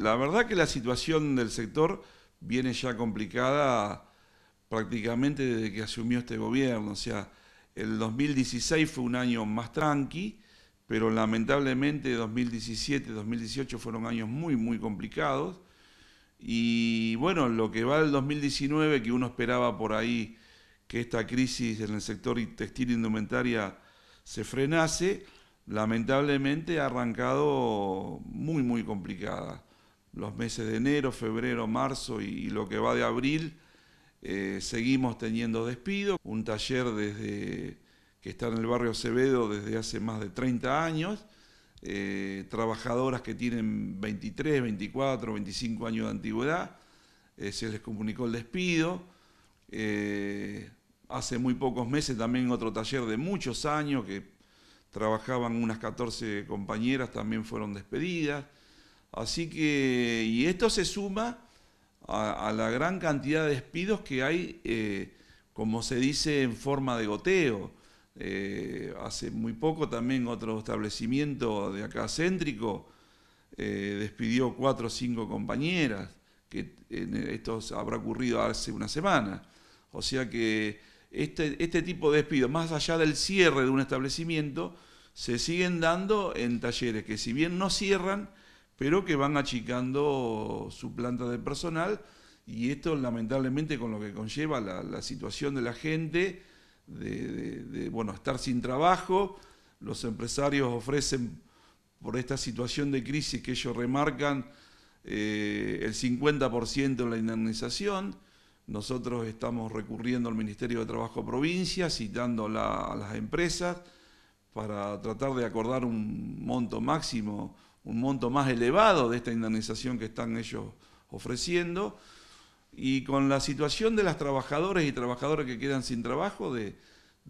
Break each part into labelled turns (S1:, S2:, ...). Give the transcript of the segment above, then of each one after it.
S1: la verdad que la situación del sector viene ya complicada prácticamente desde que asumió este gobierno. O sea, el 2016 fue un año más tranqui, pero lamentablemente 2017, 2018 fueron años muy, muy complicados. Y bueno, lo que va del 2019, que uno esperaba por ahí que esta crisis en el sector textil e indumentaria se frenase, lamentablemente ha arrancado muy, muy complicada los meses de enero, febrero, marzo y, lo que va de abril, eh, seguimos teniendo despido. Un taller desde, que está en el barrio Acevedo desde hace más de 30 años, eh, trabajadoras que tienen 23, 24, 25 años de antigüedad, eh, se les comunicó el despido. hace muy pocos meses también otro taller de muchos años que trabajaban unas 14 compañeras, también fueron despedidas. Así que, y esto se suma a, la gran cantidad de despidos que hay, eh, como se dice, en forma de goteo. Eh, hace muy poco también otro establecimiento de acá céntrico eh, despidió cuatro o cinco compañeras, que esto habrá ocurrido hace una semana. O sea que este, este tipo de despidos, más allá del cierre de un establecimiento, se siguen dando en talleres que si bien no cierran, pero que van achicando su planta de personal y esto lamentablemente con lo que conlleva la, situación de la gente, de, bueno, estar sin trabajo, los empresarios ofrecen por esta situación de crisis que ellos remarcan eh, el 50% de la indemnización, nosotros estamos recurriendo al Ministerio de Trabajo Provincia, citando a las empresas para tratar de acordar un monto máximo un monto más elevado de esta indemnización que están ellos ofreciendo, y con la situación de las trabajadoras y trabajadoras que quedan sin trabajo, de,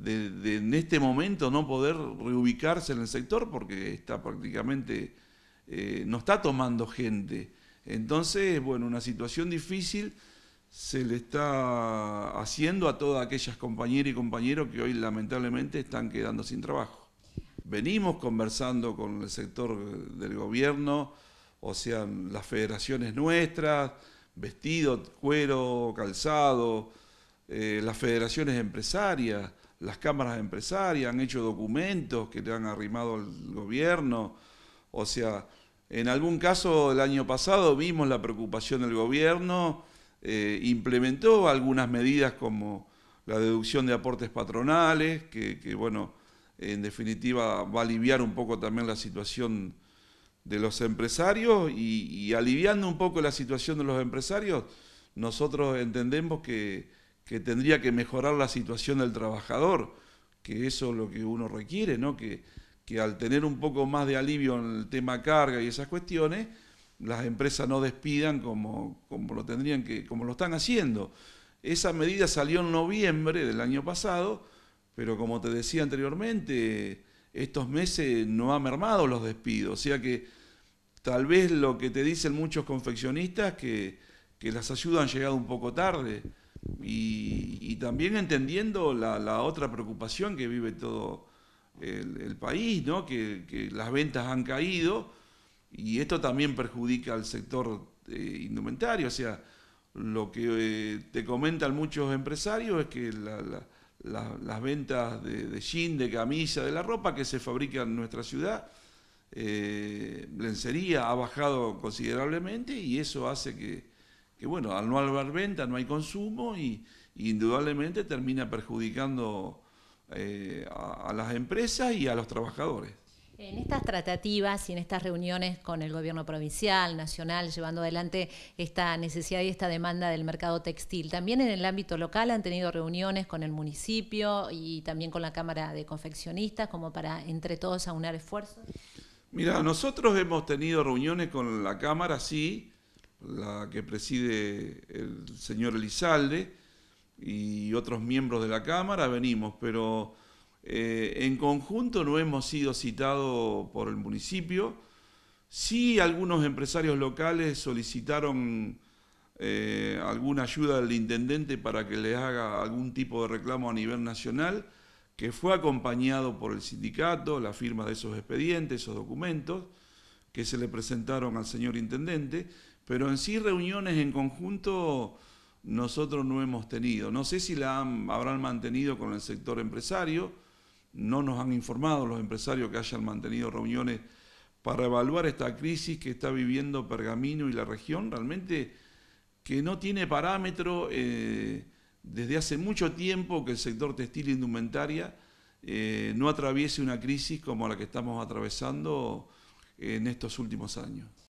S1: en este momento no poder reubicarse en el sector porque está prácticamente, eh, no está tomando gente. Entonces, bueno, una situación difícil se le está haciendo a todas aquellas compañeras y compañeros que hoy lamentablemente están quedando sin trabajo venimos conversando con el sector del gobierno, o sea, las federaciones nuestras, vestido, cuero, calzado, eh, las federaciones empresarias, las cámaras empresarias, han hecho documentos que le han arrimado al gobierno, o sea, en algún caso el año pasado vimos la preocupación del gobierno, eh, implementó algunas medidas como la deducción de aportes patronales, que bueno, en definitiva va a aliviar un poco también la situación de los empresarios y, aliviando un poco la situación de los empresarios, nosotros entendemos que, tendría que mejorar la situación del trabajador, que eso es lo que uno requiere, ¿no? que, al tener un poco más de alivio en el tema carga y esas cuestiones, las empresas no despidan como lo tendrían que, como lo están haciendo. Esa medida salió en noviembre del año pasado, pero como te decía anteriormente, estos meses no ha mermado los despidos, o sea que tal vez lo que te dicen muchos confeccionistas que, que las ayudas han llegado un poco tarde y, también entendiendo la, otra preocupación que vive todo el, país, ¿no? Que, las ventas han caído y esto también perjudica al sector eh, indumentario, o sea, lo que eh, te comentan muchos empresarios es que la las ventas de, de jean, de camisa, de la ropa que se fabrica en nuestra ciudad. Eh, lencería ha bajado considerablemente y eso hace que, bueno, al no haber venta no hay consumo y, indudablemente termina perjudicando eh, a las empresas y a los trabajadores. En estas tratativas y en estas reuniones con el gobierno provincial, nacional, llevando adelante esta necesidad y esta demanda del mercado textil, también en el ámbito local han tenido reuniones con el municipio y también con la Cámara de Confeccionistas, como para entre todos aunar esfuerzos. Mira, nosotros hemos tenido reuniones con la Cámara, sí, la que preside el señor Elizalde y otros miembros de la Cámara, venimos, pero eh, en conjunto no hemos sido citados por el municipio. Sí algunos empresarios locales solicitaron eh, alguna ayuda del intendente para que le haga algún tipo de reclamo a nivel nacional, que fue acompañado por el sindicato, la firma de esos expedientes, esos documentos, que se le presentaron al señor intendente, pero en sí reuniones en conjunto nosotros no hemos tenido. No sé si la habrán mantenido con el sector empresario, no nos han informado los empresarios que hayan mantenido reuniones para evaluar esta crisis que está viviendo Pergamino y la región, realmente que no tiene parámetro eh, desde hace mucho tiempo que el sector textil e indumentaria eh, no atraviese una crisis como la que estamos atravesando en estos últimos años.